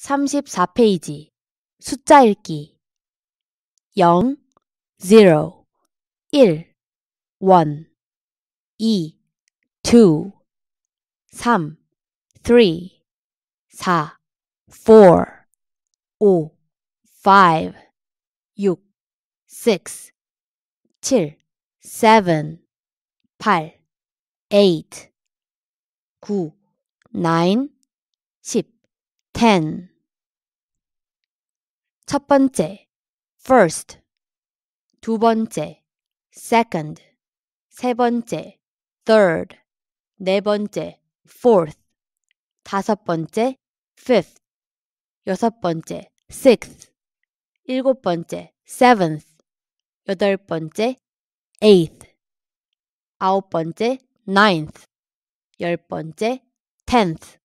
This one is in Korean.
34페이지 숫자 읽기 0, 0, 1, 1, 2, 2, 3, 3, 4, 4, 5, 5, 6, 6, 7, 7, 8, 8, 9, 9, 10, 10첫 번째, first. 두 번째, second. 세 번째, third. 네 번째, fourth. 다섯 번째, fifth. 여섯 번째, sixth. 일곱 번째, seventh. 여덟 번째, eighth. 아홉 번째, ninth. 열 번째, tenth.